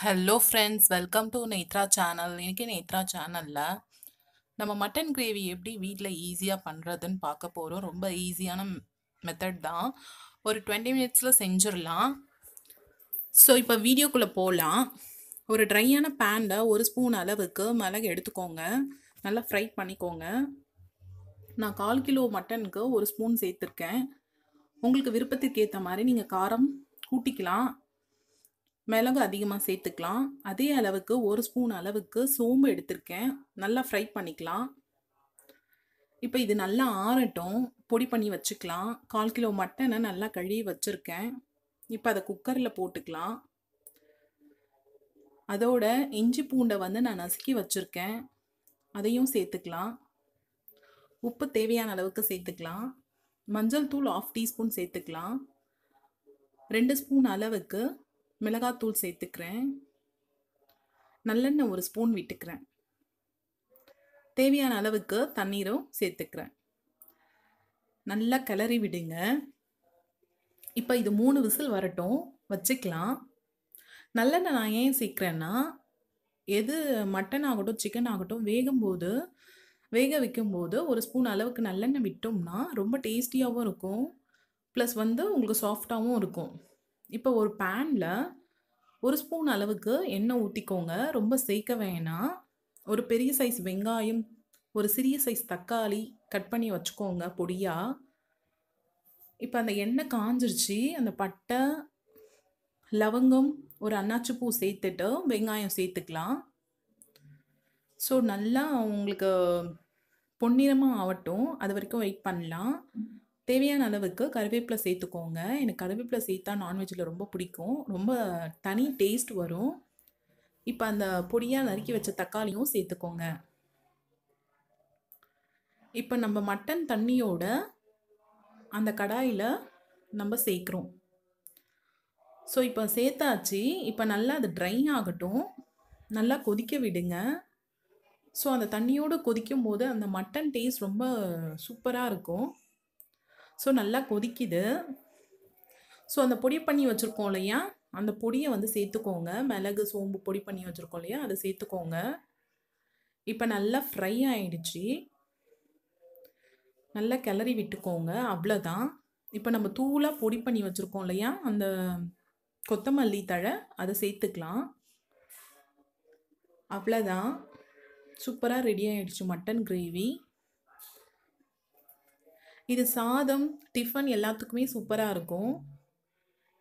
hello friends welcome to Nethra channel இன்றைக்கி நேத்ரா சேனலில் நம்ம மட்டன் கிரேவி எப்படி வீட்டில் ஈஸியாக பண்ணுறதுன்னு பார்க்க போகிறோம் ரொம்ப ஈஸியான மெத்தட் தான் ஒரு டுவெண்ட்டி மினிட்ஸில் செஞ்சிடலாம் ஸோ இப்போ வீடியோக்குள்ளே போகலாம் ஒரு ட்ரையான பேனில் ஒரு ஸ்பூன் அளவுக்கு மிளகு எடுத்துக்கோங்க நல்லா ஃப்ரை பண்ணிக்கோங்க நான் கால் கிலோ மட்டனுக்கு ஒரு ஸ்பூன் சேர்த்துருக்கேன் உங்களுக்கு விருப்பத்துக்கு ஏற்ற மாதிரி நீங்கள் காரம் கூட்டிக்கலாம் மிளகு அதிகமாக சேர்த்துக்கலாம் அதே அளவுக்கு ஒரு ஸ்பூன் அளவுக்கு சோம்பு எடுத்திருக்கேன் நல்லா ஃப்ரை பண்ணிக்கலாம் இப்போ இது நல்லா ஆறட்டும் பொடி பண்ணி வச்சுக்கலாம் கால் கிலோ மட்டனை நல்லா கழுவி வச்சுருக்கேன் இப்போ அதை குக்கரில் போட்டுக்கலாம் அதோட இஞ்சி பூண்டை வந்து நான் நசுக்கி வச்சுருக்கேன் அதையும் சேர்த்துக்கலாம் உப்பு தேவையான அளவுக்கு சேர்த்துக்கலாம் மஞ்சள் தூள் ஆஃப் டீஸ்பூன் சேர்த்துக்கலாம் ரெண்டு ஸ்பூன் அளவுக்கு மிளகாத்தூள் சேர்த்துக்கிறேன் நல்லெண்ணெய் ஒரு ஸ்பூன் விட்டுக்கிறேன் தேவையான அளவுக்கு தண்ணீரும் சேர்த்துக்கிறேன் நல்லா கிளறி விடுங்க இப்போ இது மூணு விசில் வரட்டும் வச்சுக்கலாம் நல்லெண்ணெய் நான் ஏன் சேர்க்குறேன்னா எது மட்டன் ஆகட்டும் சிக்கன் ஆகட்டும் வேகும்போது வேக வைக்கும்போது ஒரு ஸ்பூன் அளவுக்கு நல்லெண்ணெய் விட்டோம்னா ரொம்ப டேஸ்டியாகவும் இருக்கும் ப்ளஸ் வந்து உங்களுக்கு சாஃப்டாகவும் இருக்கும் இப்போ ஒரு பேனில் ஒரு ஸ்பூன் அளவுக்கு எண்ணெய் ஊற்றிக்கோங்க ரொம்ப சேர்க்க வேணாம் ஒரு பெரிய சைஸ் வெங்காயம் ஒரு சிறிய சைஸ் தக்காளி கட் பண்ணி வச்சுக்கோங்க பொடியாக இப்போ அந்த எண்ணெய் காஞ்சிருச்சு அந்த பட்டை லவங்கம் ஒரு அன்னாச்சி பூ சேர்த்துட்டு வெங்காயம் சேர்த்துக்கலாம் ஸோ நல்லா உங்களுக்கு பொன்னிறமாக ஆகட்டும் அது வரைக்கும் வெயிட் பண்ணலாம் தேவையான அளவுக்கு கருவேப்பிலை சேர்த்துக்கோங்க எனக்கு கருவேப்பிலை சேர்த்தா நான்வெஜ்ஜில் ரொம்ப பிடிக்கும் ரொம்ப தனி டேஸ்ட் வரும் இப்போ அந்த பொடியாக நறுக்கி வச்ச தக்காளியும் சேர்த்துக்கோங்க இப்போ நம்ம மட்டன் தண்ணியோட அந்த கடாயில் நம்ம சேர்க்குறோம் ஸோ இப்போ சேர்த்தாச்சு இப்போ நல்லா அது ட்ரை ஆகட்டும் நல்லா கொதிக்க விடுங்க ஸோ அந்த தண்ணியோடு கொதிக்கும் போது அந்த மட்டன் டேஸ்ட் ரொம்ப சூப்பராக இருக்கும் ஸோ நல்லா கொதிக்குது ஸோ அந்த பொடி பண்ணி வச்சுருக்கோம் இல்லையா அந்த பொடியை வந்து சேர்த்துக்கோங்க மிளகு சோம்பு பொடி பண்ணி வச்சுருக்கோம் இல்லையா அதை சேர்த்துக்கோங்க இப்போ நல்லா ஃப்ரை ஆகிடுச்சு நல்லா கிளறி விட்டுக்கோங்க அவ்வளோதான் இப்போ நம்ம தூளாக பொடி பண்ணி வச்சுருக்கோம் இல்லையா அந்த கொத்தமல்லி தழை அதை சேர்த்துக்கலாம் அவ்வளோதான் சூப்பராக ரெடி ஆகிடுச்சு மட்டன் கிரேவி இது சாதம் டிஃபன் எல்லாத்துக்குமே சூப்பராக இருக்கும்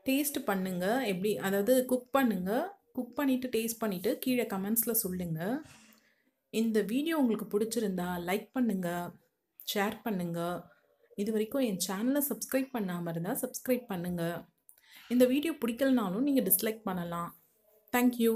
டேஸ்ட் பண்ணுங்கள் எப்படி அதாவது குக் பண்ணுங்கள் குக் பண்ணிவிட்டு டேஸ்ட் பண்ணிவிட்டு கீழே கமெண்ட்ஸில் சொல்லுங்கள் இந்த வீடியோ உங்களுக்கு பிடிச்சிருந்தா லைக் பண்ணுங்கள் ஷேர் பண்ணுங்கள் இது வரைக்கும் என் சேனலை சப்ஸ்கிரைப் பண்ணாமல் இருந்தால் சப்ஸ்கிரைப் பண்ணுங்கள் இந்த வீடியோ பிடிக்கலனாலும் நீங்கள் டிஸ்லைக் பண்ணலாம் தேங்க்யூ